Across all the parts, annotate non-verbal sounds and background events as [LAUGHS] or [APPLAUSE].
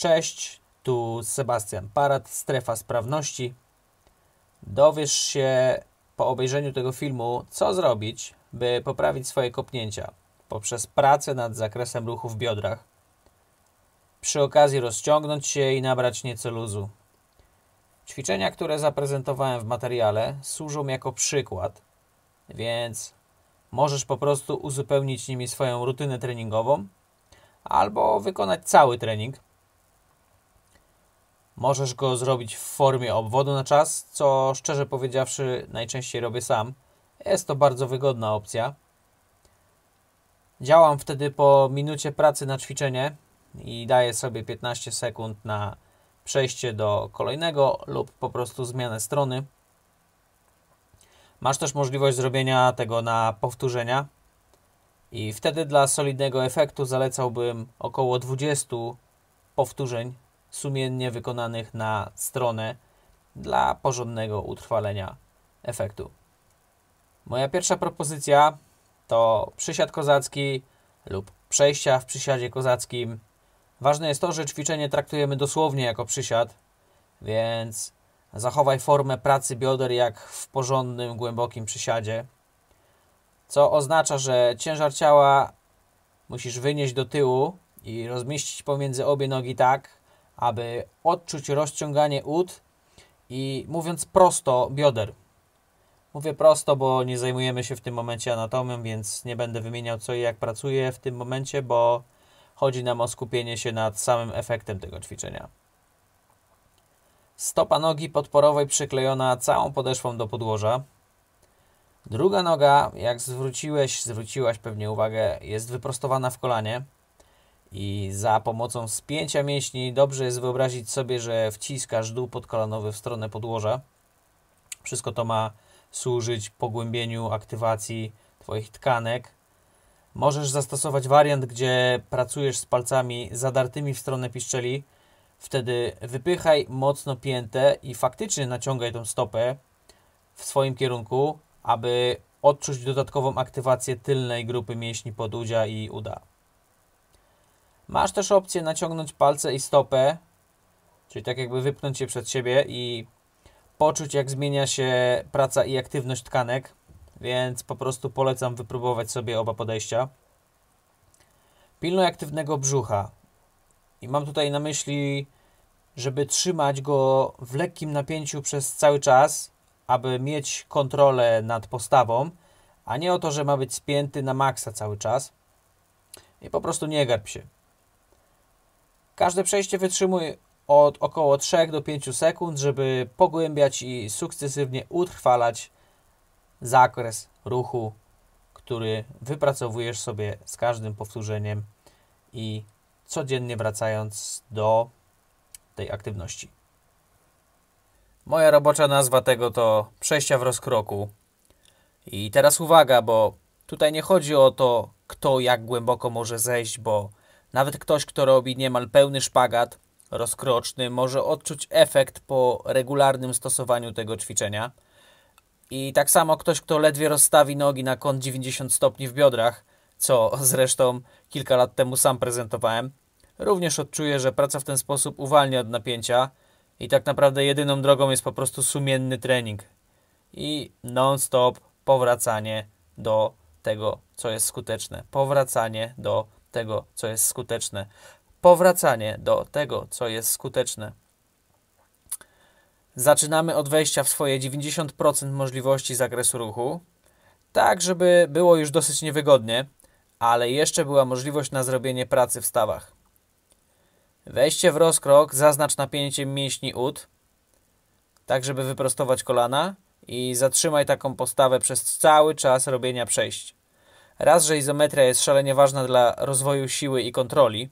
Cześć, tu Sebastian Parat, Strefa Sprawności. Dowiesz się po obejrzeniu tego filmu, co zrobić, by poprawić swoje kopnięcia poprzez pracę nad zakresem ruchu w biodrach. Przy okazji rozciągnąć się i nabrać nieco luzu. Ćwiczenia, które zaprezentowałem w materiale, służą jako przykład, więc możesz po prostu uzupełnić nimi swoją rutynę treningową albo wykonać cały trening – Możesz go zrobić w formie obwodu na czas, co szczerze powiedziawszy najczęściej robię sam. Jest to bardzo wygodna opcja. Działam wtedy po minucie pracy na ćwiczenie i daję sobie 15 sekund na przejście do kolejnego lub po prostu zmianę strony. Masz też możliwość zrobienia tego na powtórzenia i wtedy dla solidnego efektu zalecałbym około 20 powtórzeń sumiennie wykonanych na stronę dla porządnego utrwalenia efektu. Moja pierwsza propozycja to przysiad kozacki lub przejścia w przysiadzie kozackim. Ważne jest to, że ćwiczenie traktujemy dosłownie jako przysiad, więc zachowaj formę pracy bioder jak w porządnym, głębokim przysiadzie, co oznacza, że ciężar ciała musisz wynieść do tyłu i rozmieścić pomiędzy obie nogi tak, aby odczuć rozciąganie ud i mówiąc prosto bioder. Mówię prosto, bo nie zajmujemy się w tym momencie anatomią, więc nie będę wymieniał co i jak pracuję w tym momencie, bo chodzi nam o skupienie się nad samym efektem tego ćwiczenia. Stopa nogi podporowej przyklejona całą podeszwą do podłoża. Druga noga, jak zwróciłeś, zwróciłaś pewnie uwagę, jest wyprostowana w kolanie. I za pomocą spięcia mięśni dobrze jest wyobrazić sobie, że wciskasz dół podkolanowy w stronę podłoża. Wszystko to ma służyć pogłębieniu aktywacji Twoich tkanek. Możesz zastosować wariant, gdzie pracujesz z palcami zadartymi w stronę piszczeli. Wtedy wypychaj mocno piętę i faktycznie naciągaj tą stopę w swoim kierunku, aby odczuć dodatkową aktywację tylnej grupy mięśni podudzia i uda. Masz też opcję naciągnąć palce i stopę, czyli tak jakby wypchnąć je przed siebie i poczuć jak zmienia się praca i aktywność tkanek, więc po prostu polecam wypróbować sobie oba podejścia. Pilnuj aktywnego brzucha. I mam tutaj na myśli, żeby trzymać go w lekkim napięciu przez cały czas, aby mieć kontrolę nad postawą, a nie o to, że ma być spięty na maksa cały czas. I po prostu nie garb się. Każde przejście wytrzymuj od około 3 do 5 sekund, żeby pogłębiać i sukcesywnie utrwalać zakres ruchu, który wypracowujesz sobie z każdym powtórzeniem i codziennie wracając do tej aktywności. Moja robocza nazwa tego to przejścia w rozkroku. I teraz uwaga, bo tutaj nie chodzi o to, kto jak głęboko może zejść, bo nawet ktoś, kto robi niemal pełny szpagat rozkroczny, może odczuć efekt po regularnym stosowaniu tego ćwiczenia. I tak samo ktoś, kto ledwie rozstawi nogi na kąt 90 stopni w biodrach, co zresztą kilka lat temu sam prezentowałem, również odczuje, że praca w ten sposób uwalnia od napięcia i tak naprawdę jedyną drogą jest po prostu sumienny trening i non-stop powracanie do tego, co jest skuteczne, powracanie do tego, co jest skuteczne, powracanie do tego, co jest skuteczne. Zaczynamy od wejścia w swoje 90% możliwości zakresu ruchu, tak żeby było już dosyć niewygodnie, ale jeszcze była możliwość na zrobienie pracy w stawach. Wejście w rozkrok zaznacz napięciem mięśni ud, tak żeby wyprostować kolana i zatrzymaj taką postawę przez cały czas robienia przejść. Raz, że izometria jest szalenie ważna dla rozwoju siły i kontroli,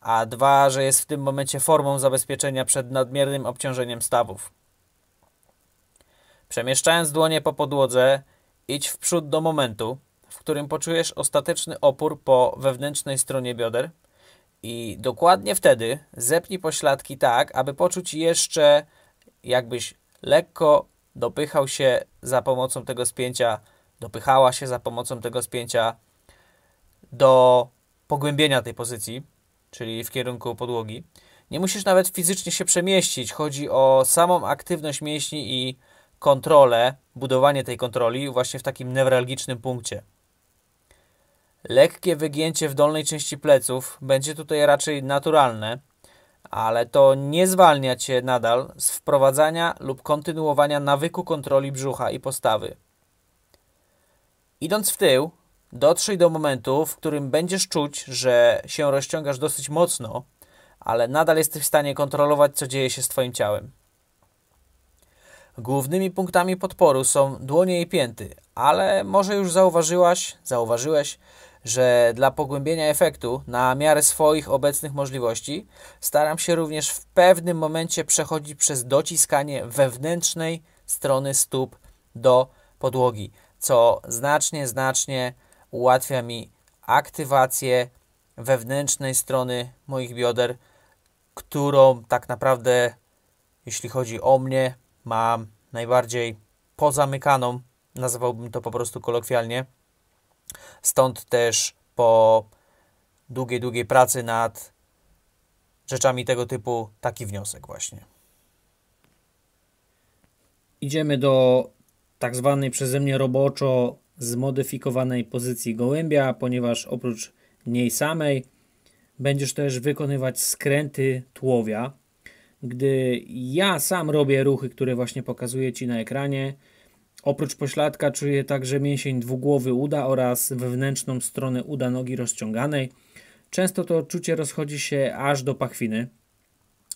a dwa, że jest w tym momencie formą zabezpieczenia przed nadmiernym obciążeniem stawów. Przemieszczając dłonie po podłodze, idź w przód do momentu, w którym poczujesz ostateczny opór po wewnętrznej stronie bioder i dokładnie wtedy zepnij pośladki tak, aby poczuć jeszcze jakbyś lekko dopychał się za pomocą tego spięcia dopychała się za pomocą tego spięcia do pogłębienia tej pozycji, czyli w kierunku podłogi. Nie musisz nawet fizycznie się przemieścić, chodzi o samą aktywność mięśni i kontrolę, budowanie tej kontroli właśnie w takim newralgicznym punkcie. Lekkie wygięcie w dolnej części pleców będzie tutaj raczej naturalne, ale to nie zwalnia cię nadal z wprowadzania lub kontynuowania nawyku kontroli brzucha i postawy idąc w tył, dotrzyj do momentu, w którym będziesz czuć, że się rozciągasz dosyć mocno, ale nadal jesteś w stanie kontrolować, co dzieje się z Twoim ciałem. Głównymi punktami podporu są dłonie i pięty, ale może już zauważyłaś, zauważyłeś, że dla pogłębienia efektu na miarę swoich obecnych możliwości staram się również w pewnym momencie przechodzić przez dociskanie wewnętrznej strony stóp do podłogi co znacznie, znacznie ułatwia mi aktywację wewnętrznej strony moich bioder, którą tak naprawdę, jeśli chodzi o mnie, mam najbardziej pozamykaną, nazwałbym to po prostu kolokwialnie. Stąd też po długiej, długiej pracy nad rzeczami tego typu taki wniosek właśnie. Idziemy do tak zwanej przeze mnie roboczo zmodyfikowanej pozycji gołębia, ponieważ oprócz niej samej będziesz też wykonywać skręty tułowia. Gdy ja sam robię ruchy, które właśnie pokazuję Ci na ekranie, oprócz pośladka czuję także mięsień dwugłowy uda oraz wewnętrzną stronę uda nogi rozciąganej. Często to odczucie rozchodzi się aż do pachwiny.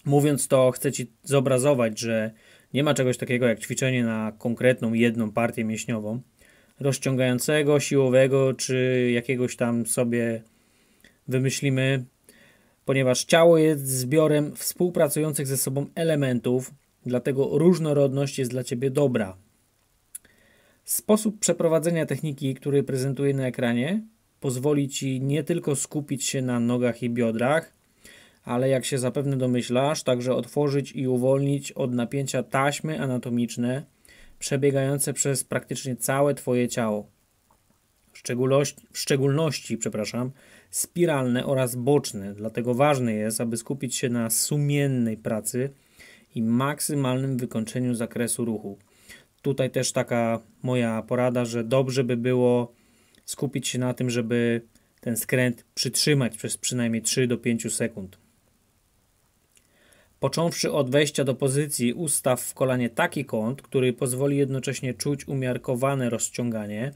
Mówiąc to, chcę Ci zobrazować, że nie ma czegoś takiego jak ćwiczenie na konkretną jedną partię mięśniową, rozciągającego, siłowego czy jakiegoś tam sobie wymyślimy, ponieważ ciało jest zbiorem współpracujących ze sobą elementów, dlatego różnorodność jest dla Ciebie dobra. Sposób przeprowadzenia techniki, który prezentuję na ekranie, pozwoli Ci nie tylko skupić się na nogach i biodrach, ale jak się zapewne domyślasz, także otworzyć i uwolnić od napięcia taśmy anatomiczne przebiegające przez praktycznie całe Twoje ciało. W szczególności, w szczególności przepraszam, spiralne oraz boczne, dlatego ważne jest, aby skupić się na sumiennej pracy i maksymalnym wykończeniu zakresu ruchu. Tutaj też taka moja porada, że dobrze by było skupić się na tym, żeby ten skręt przytrzymać przez przynajmniej 3 do 5 sekund począwszy od wejścia do pozycji ustaw w kolanie taki kąt, który pozwoli jednocześnie czuć umiarkowane rozciąganie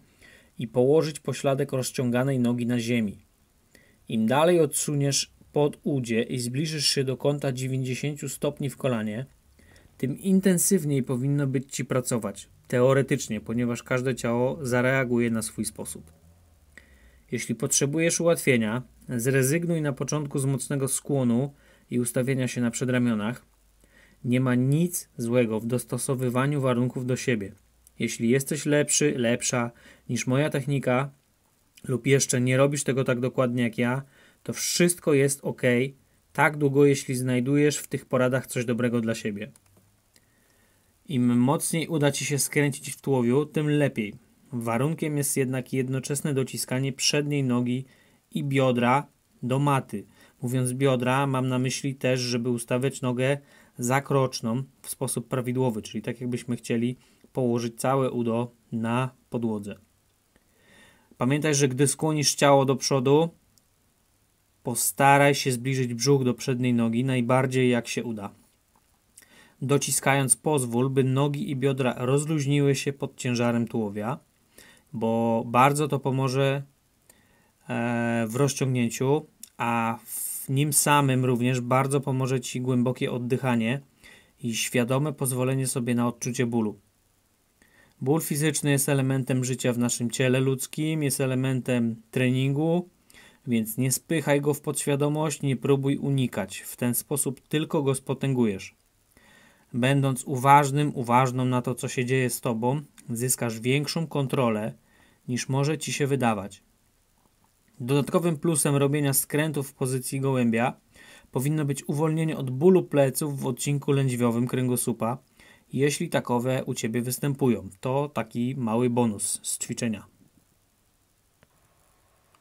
i położyć pośladek rozciąganej nogi na ziemi. Im dalej odsuniesz pod udzie i zbliżysz się do kąta 90 stopni w kolanie, tym intensywniej powinno być ci pracować, teoretycznie, ponieważ każde ciało zareaguje na swój sposób. Jeśli potrzebujesz ułatwienia, zrezygnuj na początku z mocnego skłonu i ustawienia się na przedramionach, nie ma nic złego w dostosowywaniu warunków do siebie. Jeśli jesteś lepszy, lepsza niż moja technika, lub jeszcze nie robisz tego tak dokładnie jak ja, to wszystko jest ok, tak długo, jeśli znajdujesz w tych poradach coś dobrego dla siebie. Im mocniej uda ci się skręcić w tułowiu, tym lepiej. Warunkiem jest jednak jednoczesne dociskanie przedniej nogi i biodra do maty Mówiąc biodra, mam na myśli też, żeby ustawiać nogę zakroczną w sposób prawidłowy, czyli tak jakbyśmy chcieli położyć całe udo na podłodze. Pamiętaj, że gdy skłonisz ciało do przodu, postaraj się zbliżyć brzuch do przedniej nogi najbardziej jak się uda. Dociskając pozwól, by nogi i biodra rozluźniły się pod ciężarem tułowia, bo bardzo to pomoże e, w rozciągnięciu, a w nim samym również bardzo pomoże Ci głębokie oddychanie i świadome pozwolenie sobie na odczucie bólu. Ból fizyczny jest elementem życia w naszym ciele ludzkim, jest elementem treningu, więc nie spychaj go w podświadomość, nie próbuj unikać. W ten sposób tylko go spotęgujesz. Będąc uważnym, uważną na to, co się dzieje z tobą, zyskasz większą kontrolę niż może ci się wydawać. Dodatkowym plusem robienia skrętów w pozycji gołębia powinno być uwolnienie od bólu pleców w odcinku lędźwiowym kręgosłupa, jeśli takowe u Ciebie występują. To taki mały bonus z ćwiczenia.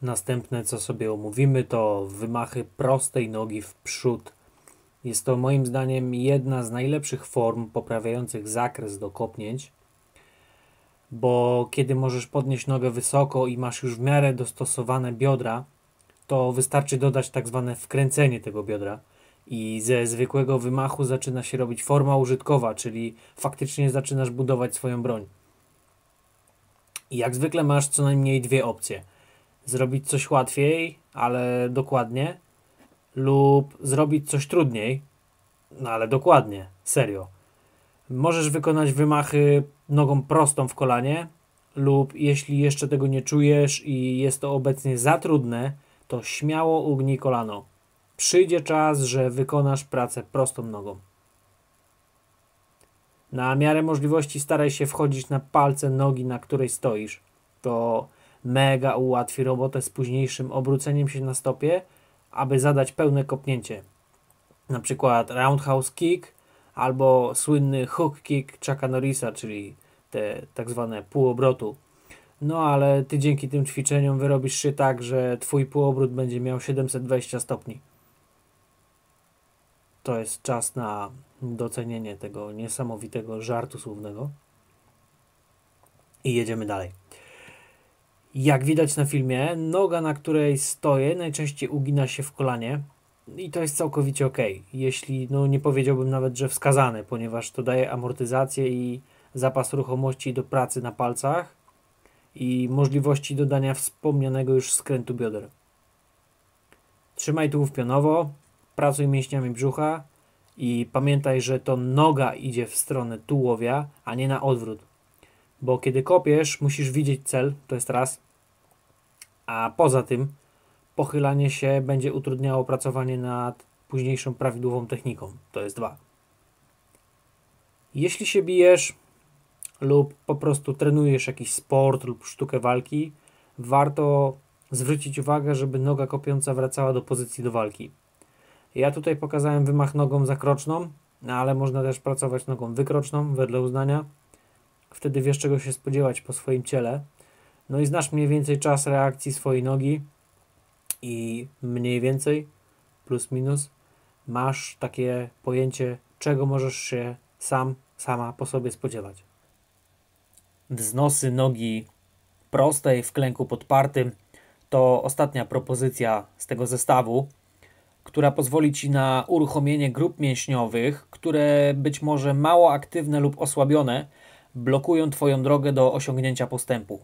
Następne, co sobie omówimy, to wymachy prostej nogi w przód. Jest to moim zdaniem jedna z najlepszych form poprawiających zakres do kopnięć bo kiedy możesz podnieść nogę wysoko i masz już w miarę dostosowane biodra, to wystarczy dodać tak zwane wkręcenie tego biodra i ze zwykłego wymachu zaczyna się robić forma użytkowa, czyli faktycznie zaczynasz budować swoją broń. I jak zwykle masz co najmniej dwie opcje. Zrobić coś łatwiej, ale dokładnie, lub zrobić coś trudniej, no ale dokładnie, serio. Możesz wykonać wymachy nogą prostą w kolanie lub jeśli jeszcze tego nie czujesz i jest to obecnie za trudne, to śmiało ugnij kolano. Przyjdzie czas, że wykonasz pracę prostą nogą. Na miarę możliwości staraj się wchodzić na palce nogi, na której stoisz. To mega ułatwi robotę z późniejszym obróceniem się na stopie, aby zadać pełne kopnięcie. Na przykład roundhouse kick albo słynny hook kick Chucka Norrisa, czyli te tak zwane półobrotu. No ale ty dzięki tym ćwiczeniom wyrobisz się tak, że twój półobrót będzie miał 720 stopni. To jest czas na docenienie tego niesamowitego żartu słownego. I jedziemy dalej. Jak widać na filmie, noga, na której stoję, najczęściej ugina się w kolanie, i to jest całkowicie ok. Jeśli, no nie powiedziałbym nawet, że wskazane, ponieważ to daje amortyzację i zapas ruchomości do pracy na palcach i możliwości dodania wspomnianego już skrętu bioder. Trzymaj tułów pionowo, pracuj mięśniami brzucha i pamiętaj, że to noga idzie w stronę tułowia, a nie na odwrót. Bo kiedy kopiesz, musisz widzieć cel, to jest raz. A poza tym, pochylanie się będzie utrudniało pracowanie nad późniejszą prawidłową techniką. To jest dwa. Jeśli się bijesz lub po prostu trenujesz jakiś sport lub sztukę walki, warto zwrócić uwagę, żeby noga kopiąca wracała do pozycji do walki. Ja tutaj pokazałem wymach nogą zakroczną, no ale można też pracować nogą wykroczną wedle uznania. Wtedy wiesz czego się spodziewać po swoim ciele. No i znasz mniej więcej czas reakcji swojej nogi, i mniej więcej, plus minus, masz takie pojęcie, czego możesz się sam, sama po sobie spodziewać. Wznosy nogi prostej w klęku podpartym to ostatnia propozycja z tego zestawu, która pozwoli Ci na uruchomienie grup mięśniowych, które być może mało aktywne lub osłabione, blokują Twoją drogę do osiągnięcia postępu.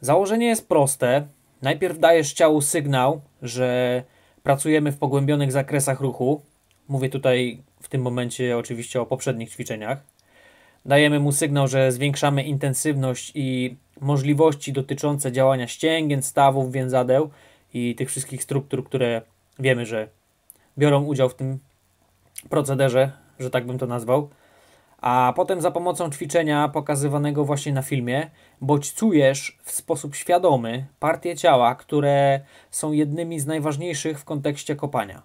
Założenie jest proste, Najpierw dajesz ciału sygnał, że pracujemy w pogłębionych zakresach ruchu. Mówię tutaj w tym momencie oczywiście o poprzednich ćwiczeniach. Dajemy mu sygnał, że zwiększamy intensywność i możliwości dotyczące działania ścięgien, stawów, więzadeł i tych wszystkich struktur, które wiemy, że biorą udział w tym procederze, że tak bym to nazwał a potem za pomocą ćwiczenia pokazywanego właśnie na filmie bodźcujesz w sposób świadomy partie ciała, które są jednymi z najważniejszych w kontekście kopania.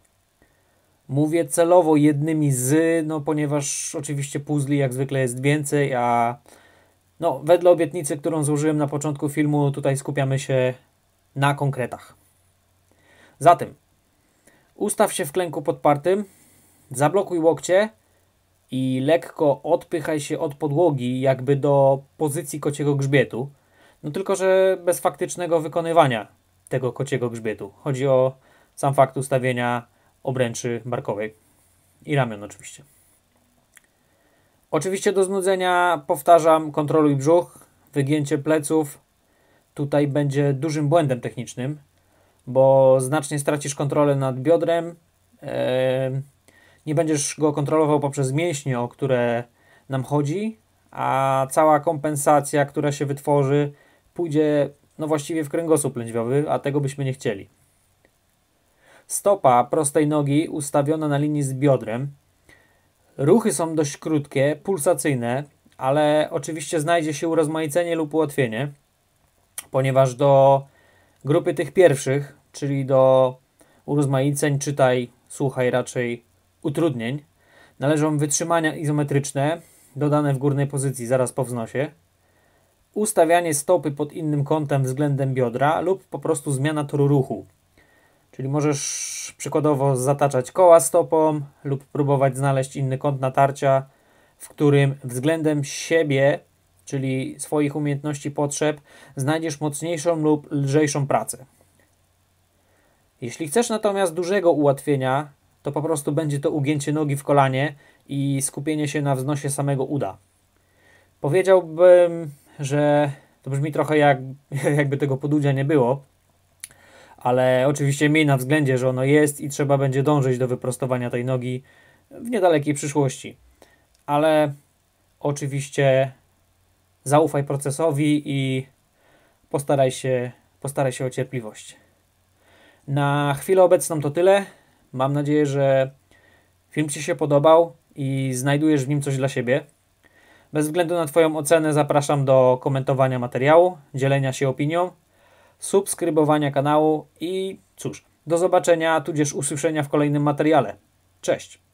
Mówię celowo jednymi z, no ponieważ oczywiście puzli jak zwykle jest więcej, a no wedle obietnicy, którą złożyłem na początku filmu, tutaj skupiamy się na konkretach. Zatem ustaw się w klęku podpartym, zablokuj łokcie, i lekko odpychaj się od podłogi, jakby do pozycji kociego grzbietu. No tylko, że bez faktycznego wykonywania tego kociego grzbietu. Chodzi o sam fakt ustawienia obręczy barkowej i ramion oczywiście. Oczywiście do znudzenia powtarzam kontroluj brzuch, wygięcie pleców. Tutaj będzie dużym błędem technicznym, bo znacznie stracisz kontrolę nad biodrem nie będziesz go kontrolował poprzez mięśnie, o które nam chodzi, a cała kompensacja, która się wytworzy, pójdzie no właściwie w kręgosłup lędźwiowy, a tego byśmy nie chcieli. Stopa prostej nogi ustawiona na linii z biodrem. Ruchy są dość krótkie, pulsacyjne, ale oczywiście znajdzie się urozmaicenie lub ułatwienie, ponieważ do grupy tych pierwszych, czyli do urozmaiceń, czytaj, słuchaj raczej utrudnień należą wytrzymania izometryczne dodane w górnej pozycji zaraz po wznosie, ustawianie stopy pod innym kątem względem biodra lub po prostu zmiana toru ruchu. Czyli możesz przykładowo zataczać koła stopą lub próbować znaleźć inny kąt natarcia, w którym względem siebie, czyli swoich umiejętności, potrzeb, znajdziesz mocniejszą lub lżejszą pracę. Jeśli chcesz natomiast dużego ułatwienia, to po prostu będzie to ugięcie nogi w kolanie i skupienie się na wznosie samego uda. Powiedziałbym, że to brzmi trochę jak, [LAUGHS] jakby tego podudzia nie było, ale oczywiście miej na względzie, że ono jest i trzeba będzie dążyć do wyprostowania tej nogi w niedalekiej przyszłości. Ale oczywiście zaufaj procesowi i postaraj się, postaraj się o cierpliwość. Na chwilę obecną to tyle. Mam nadzieję, że film Ci się podobał i znajdujesz w nim coś dla siebie. Bez względu na Twoją ocenę zapraszam do komentowania materiału, dzielenia się opinią, subskrybowania kanału i cóż, do zobaczenia tudzież usłyszenia w kolejnym materiale. Cześć!